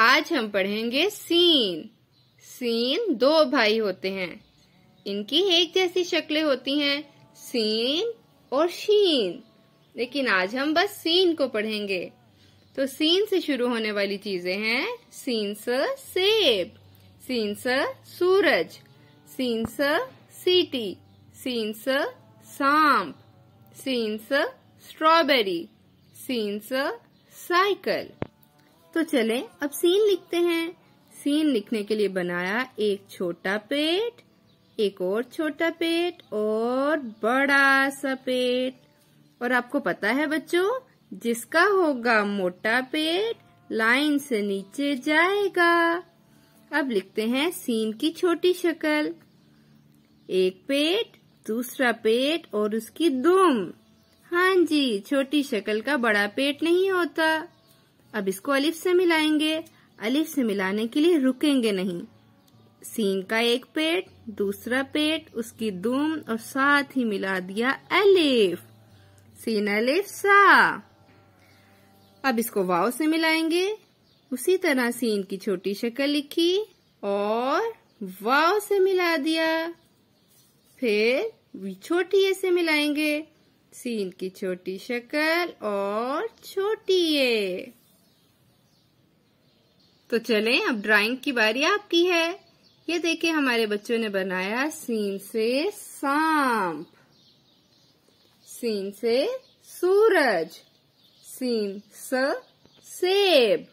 आज हम पढ़ेंगे सीन सीन दो भाई होते हैं इनकी एक जैसी शक्लें होती हैं सीन और शीन लेकिन आज हम बस सीन को पढ़ेंगे तो सीन से शुरू होने वाली चीजें हैं सीन स सेब सीन स सूरज सीन स सीटी सीन स सांप सीन स स्ट्रॉबेरी सीन स साइकिल तो चले अब सीन लिखते हैं सीन लिखने के लिए बनाया एक छोटा पेट एक और छोटा पेट और बड़ा सा पेट और आपको पता है बच्चों जिसका होगा मोटा पेट लाइन से नीचे जाएगा अब लिखते हैं सीन की छोटी शक्ल एक पेट दूसरा पेट और उसकी दुम हाँ जी छोटी शक्ल का बड़ा पेट नहीं होता अब इसको अलिफ से मिलाएंगे अलिफ से मिलाने के लिए रुकेंगे नहीं सीन का एक पेट दूसरा पेट उसकी दुम और साथ ही मिला दिया अलिफ सीन अलिफ सा अब इसको वाव से मिलाएंगे उसी तरह सीन की छोटी शक्ल लिखी और वाव से मिला दिया फिर छोटी ए से मिलाएंगे सीन की छोटी शक्ल और छोटी ए तो चलें अब ड्राइंग की बारी आपकी है ये देखिए हमारे बच्चों ने बनाया सीन से सांप सीन से सूरज सीन स सेब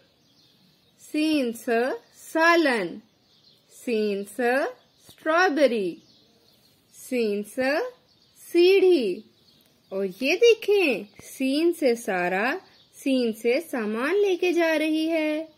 सीन स सालन सीन स स्ट्रॉबेरी सीन स सीढ़ी और ये देखें सीन से सारा सीन से सामान लेके जा रही है